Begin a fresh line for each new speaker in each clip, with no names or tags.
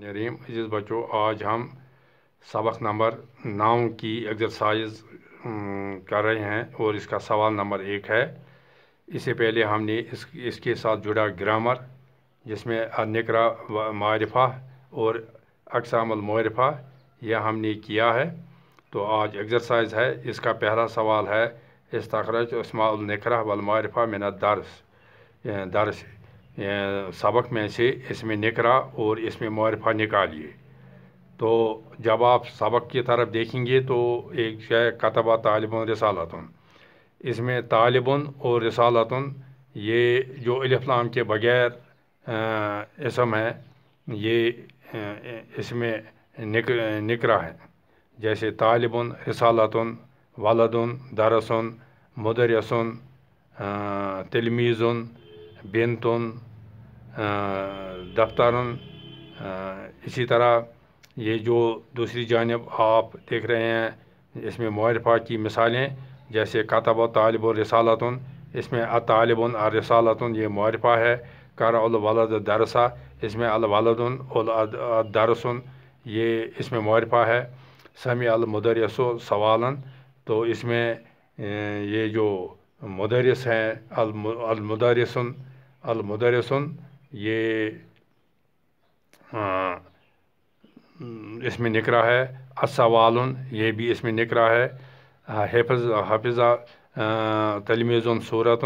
नरीम अजीज़ बच्चों आज हम सबक नंबर नौ की एक्सरसाइज कर रहे हैं और इसका सवाल नंबर एक है इससे पहले हमने इस इसके साथ जुड़ा ग्रामर जिसमें निकरा मारफा और अकसामरफा यह हमने किया है तो आज एक्सरसाइज है इसका पहला सवाल है इस उस्मा निकरा वलमारफा मिनत दर्स दर्स सबक में से इसमें निकरा और इसमें मुआरफा निकालिए तो जब आप सबक की तरफ देखेंगे तो एक शायद कतबा तालिबन रसालतन इसमें तालिबन और रसालतन ये जो अलिफ्लाम के बग़ैर इसम है ये इसमें निक निकरा है जैसे तालिबन रसालतन वलदन दरसन मदरसन तलमीज़न बिनतन दफ्तरन इसी तरह ये जो दूसरी जानब आप देख रहे हैं इसमें मुआरफा की मिसालें जैसे कतब तालब रसालतन इसमें अतालबन रसालतन ये मुआरफा है कर अलवलद दरसा इसमें अलवलदन दरसन ये इसमें मुआरफा है समी अलमदरस सवालन तो इसमें ये जो मदरस हैं अलमदरसन अलमदरसन ये हाँ, हम्म, इसमें निकरा है असवाल ये भी इसमें निकरा है हेफज हाँ, हफिज़ा तलमीज़ सूरत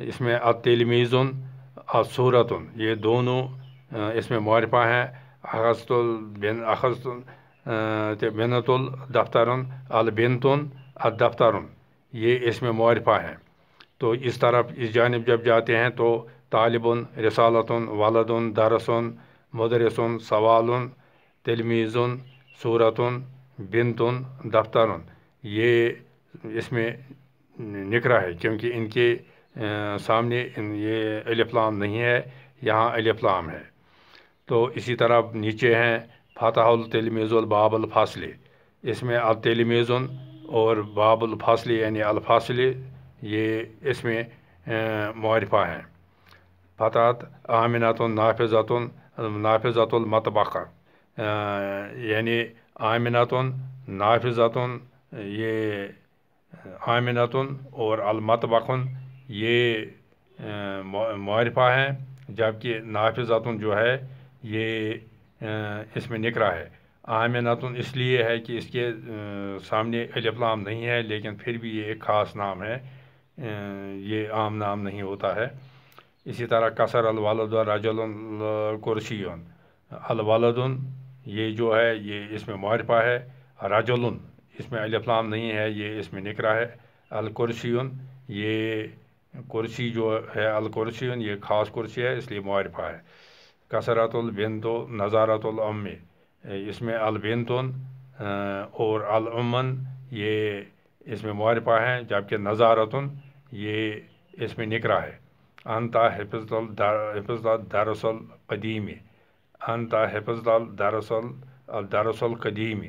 इसमें अ तलमीज़न असूरत ये दोनों इसमें मुआरफा हैं अखस्तुल बिन अखस्त बिनतुल दफ्तर अलबिनतुन अदफ्तर ये इसमें मारफा है तो इस तरफ इस जानब जब जाते हैं तो तालिबुन रसालतुन वलदुन दरसुन मदरसुन सवालुन तलमीज़ुन सूरतुन बिनतुन दफ्तरुन ये इसमें निकरा है क्योंकि इनके सामने इन ये अलफ़लाम नहीं है यहाँ अलफलाम है तो इसी तरह नीचे हैं फ़तहतलमीज़ुल बाबुल फासले इसमें अलतलमीज़ुन और बाबुल फासले यानी फासले ये इसमें मरफ़ा हैं फतात आमिनत नाफिजत नाफिजत मतबक़ा यानी आमिनत नाफिजत ये आमिनत और अलमतबक़ ये मारफ़ा हैं जबकि नाफिजत जो है ये इसमें निकरा है आमिनत इसलिए है कि इसके सामने अलिफ्लाम नहीं है लेकिन फिर भी ये एक ख़ास नाम है ये आम नाम नहीं होता है इसी तरह कसर अलवालद रजल कुरशीन अलवालदन ये जो है ये इसमें मारफा है रजलन इसमें अलफ्लाम नहीं है ये इसमें निकरा है अलकुरशीन ये कुर्सी जो है अलकुरशीन ये ख़ास कुर्सी है इसलिए मुआरफा है कसरतुलबिनतो नज़ारतुलम इसमें अलबिनतन और अलमन ये इसमें मुआरफा है जबकि नज़ारतन ये इसमें निकरा है أنت حفظ حفظ الدرس القديم أنت حفظ الدرس الدرس القديم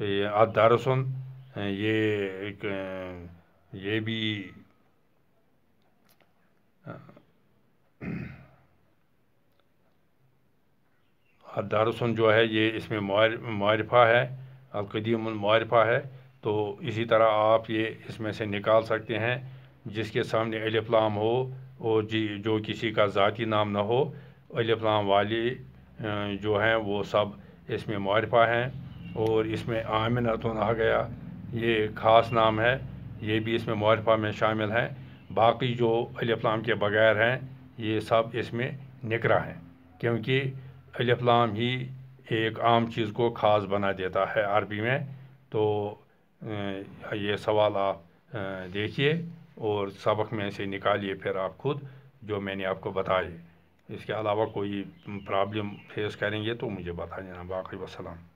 الدرس ये एक ये भी दारसन जो है ये इसमें मुआरफा है अलकदीम मुआरफा है तो इसी तरह आप ये इसमें से निकाल सकते हैं जिसके सामने अलिफ्लाम हो और जी जो किसी का ज़ाती नाम ना हो अलफलाम वाले जो हैं वो सब इसमें मुआरफा हैं और इसमें आमिन आ तो गया ये ख़ास नाम है ये भी इसमें मुआरफा में शामिल हैं बाकी जो अलिफ्लाम के बग़ैर हैं ये सब इसमें निकरा हैं क्योंकि अलिफ्लाम ही एक आम चीज़ को ख़ास बना देता है अरबी में तो ये सवाल आप देखिए और सबक में से निकालिए फिर आप खुद जो मैंने आपको बताए इसके अलावा कोई प्रॉब्लम फेस करेंगे तो मुझे बता देना बाकी वसलम